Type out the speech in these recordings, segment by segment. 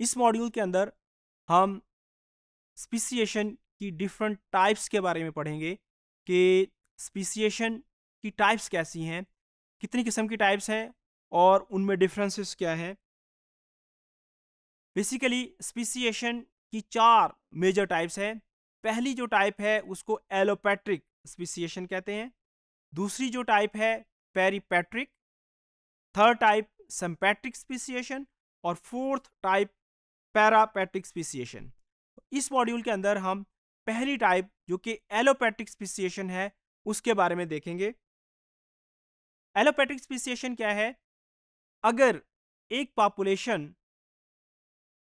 इस मॉड्यूल के अंदर हम स्पीसीशन की डिफरेंट टाइप्स के बारे में पढ़ेंगे कि स्पीसीएशन की टाइप्स कैसी हैं कितनी किस्म की टाइप्स हैं और उनमें डिफरेंसेस क्या हैं बेसिकली स्पीसीएशन की चार मेजर टाइप्स हैं पहली जो टाइप है उसको एलोपैट्रिक स्पीसीशन कहते हैं दूसरी जो टाइप है peripatric third type sympatric speciation और फोर्थ टाइप पैरापैट्रिक स्पीसीशन इस मॉड्यूल के अंदर हम पहली टाइप जो कि एलोपैट्रिक स्पीसीशन है उसके बारे में देखेंगे एलोपैट्रिक स्पीसीशन क्या है अगर एक पॉपुलेशन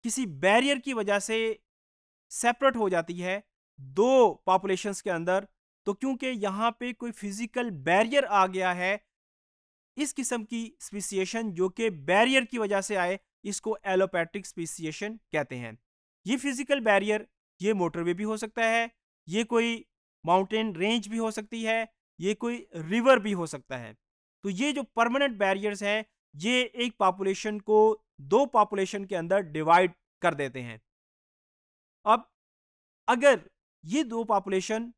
किसी बैरियर की वजह से सेपरेट हो जाती है दो पॉपुलेशंस के अंदर तो क्योंकि यहाँ पे कोई फिजिकल बैरियर आ गया है इस किस्म की स्पीसीशन जो कि बैरियर की वजह से आए इसको एलोपैट्रिक स्पेसिएशन कहते हैं ये फिजिकल बैरियर ये मोटरवे भी हो सकता है ये कोई माउंटेन रेंज भी हो सकती है ये कोई रिवर भी हो सकता है तो ये जो परमानेंट बैरियर्स हैं ये एक पॉपुलेशन को दो पॉपुलेशन के अंदर डिवाइड कर देते हैं अब अगर ये दो पॉपुलेशन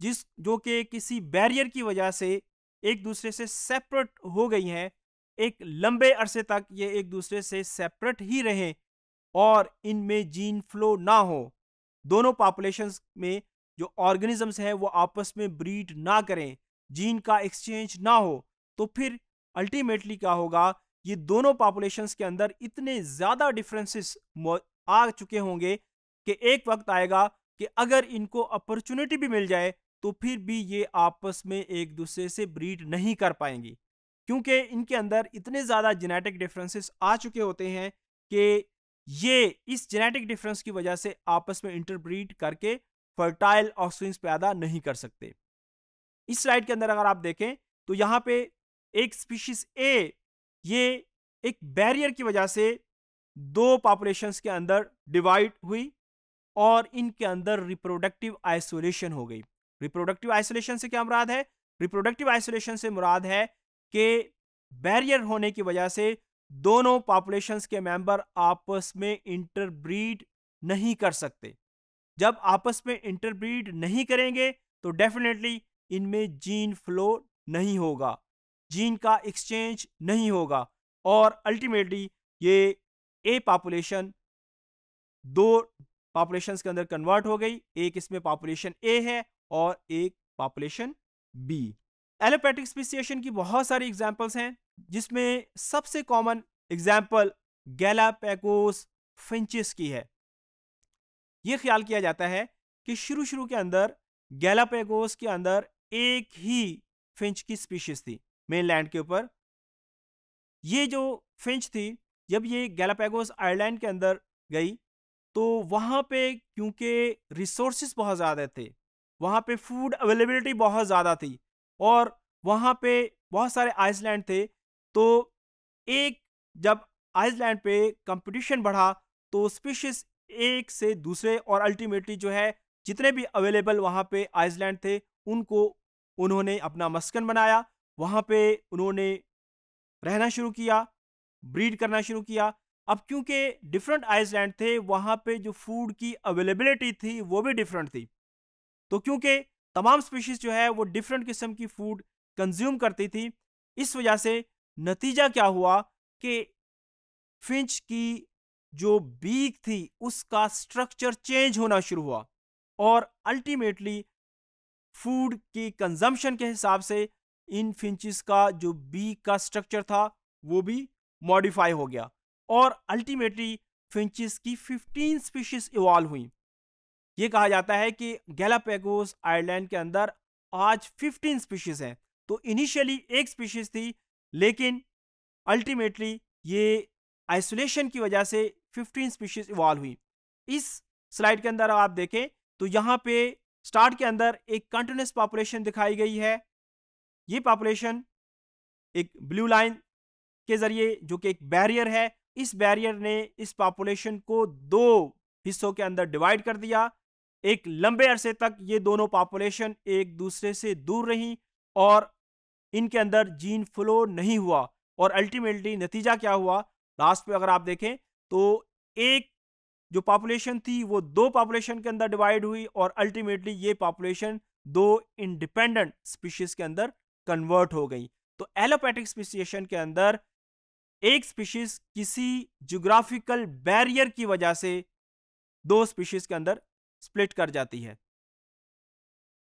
जिस जो कि किसी बैरियर की वजह से एक दूसरे से सेपरेट हो गई हैं एक लंबे अरसे तक ये एक दूसरे से सेपरेट ही रहें और इनमें जीन फ्लो ना हो दोनों पॉपुलेशंस में जो ऑर्गेनिजम्स हैं वो आपस में ब्रीड ना करें जीन का एक्सचेंज ना हो तो फिर अल्टीमेटली क्या होगा ये दोनों पॉपुलेशंस के अंदर इतने ज़्यादा डिफरेंसेस आ चुके होंगे कि एक वक्त आएगा कि अगर इनको अपॉर्चुनिटी भी मिल जाए तो फिर भी ये आपस में एक दूसरे से ब्रीड नहीं कर पाएंगी क्योंकि इनके अंदर इतने ज़्यादा जेनेटिक डिफरेंसेस आ चुके होते हैं कि ये इस जेनेटिक डिफरेंस की वजह से आपस में इंटरब्रीड करके फर्टाइल ऑक्सीजन पैदा नहीं कर सकते इस स्लाइड के अंदर अगर आप देखें तो यहाँ पे एक स्पीशीज ए ये एक बैरियर की वजह से दो पॉपुलेशंस के अंदर डिवाइड हुई और इनके अंदर रिप्रोडक्टिव आइसोलेशन हो गई रिप्रोडक्टिव आइसोलेशन से क्या मुराद है रिप्रोडक्टिव आइसोलेशन से मुराद है के बैरियर होने की वजह से दोनों पॉपुलेशंस के मेंबर आपस में इंटरब्रीड नहीं कर सकते जब आपस में इंटरब्रीड नहीं करेंगे तो डेफिनेटली इनमें जीन फ्लो नहीं होगा जीन का एक्सचेंज नहीं होगा और अल्टीमेटली ये ए पॉपुलेशन दो पॉपुलेशन के अंदर कन्वर्ट हो गई एक इसमें पॉपुलेशन ए है और एक पॉपुलेशन बी एलोपैथिक स्पीसीशन की बहुत सारी एग्जाम्पल्स हैं जिसमें सबसे कॉमन एग्जाम्पल गैलापैकोस फिंचिस की है ये ख्याल किया जाता है कि शुरू शुरू के अंदर गैलापैगोस के अंदर एक ही फिंच की स्पीशीज थी मेन लैंड के ऊपर ये जो फिंच थी जब ये गैलापैगोस आयरलैंड के अंदर गई तो वहाँ पे क्योंकि रिसोर्सेस बहुत ज़्यादा थे वहाँ पे फूड अवेलेबिलिटी बहुत ज़्यादा थी और वहाँ पे बहुत सारे आइसलैंड थे तो एक जब आइसलैंड पे कंपटीशन बढ़ा तो स्पीशीज एक से दूसरे और अल्टीमेटली जो है जितने भी अवेलेबल वहाँ पे आइसलैंड थे उनको उन्होंने अपना मस्कन बनाया वहाँ पे उन्होंने रहना शुरू किया ब्रीड करना शुरू किया अब क्योंकि डिफरेंट आइसलैंड थे वहाँ पे जो फूड की अवेलेबिलिटी थी वो भी डिफरेंट थी तो क्योंकि तमाम स्पीशीज़ जो है वो डिफरेंट किस्म की फूड कंज्यूम करती थी इस वजह से नतीजा क्या हुआ कि फिंच की जो बीक थी उसका स्ट्रक्चर चेंज होना शुरू हुआ और अल्टीमेटली फूड की कंजम्पशन के हिसाब से इन फिंचिस का जो बीक का स्ट्रक्चर था वो भी मॉडिफाई हो गया और अल्टीमेटली फिंचिस की 15 स्पीशीज इवॉल्व हुई ये कहा जाता है कि गैलापेगोस आयरलैंड के अंदर आज 15 स्पीशीज़ हैं तो इनिशियली एक स्पीशीज़ थी लेकिन अल्टीमेटली ये आइसोलेशन की वजह से 15 स्पीशीज़ इवॉल्व हुई इस स्लाइड के अंदर आप देखें तो यहाँ पे स्टार्ट के अंदर एक कंटिन्यूस पॉपुलेशन दिखाई गई है ये पॉपुलेशन एक ब्लू लाइन के ज़रिए जो कि एक बैरियर है इस बैरियर ने इस पॉपुलेशन को दो हिस्सों के अंदर डिवाइड कर दिया एक लंबे अरसे तक ये दोनों पॉपुलेशन एक दूसरे से दूर रहीं और इनके अंदर जीन फ्लो नहीं हुआ और अल्टीमेटली नतीजा क्या हुआ लास्ट पे अगर आप देखें तो एक जो पॉपुलेशन थी वो दो पॉपुलेशन के अंदर डिवाइड हुई और अल्टीमेटली ये पॉपुलेशन दो इंडिपेंडेंट स्पीशीज के अंदर कन्वर्ट हो गई तो एलोपैथिक स्पीसीशन के अंदर एक स्पीशीज किसी जोग्राफिकल बैरियर की वजह से दो स्पीशीज के अंदर स्प्लिट कर जाती है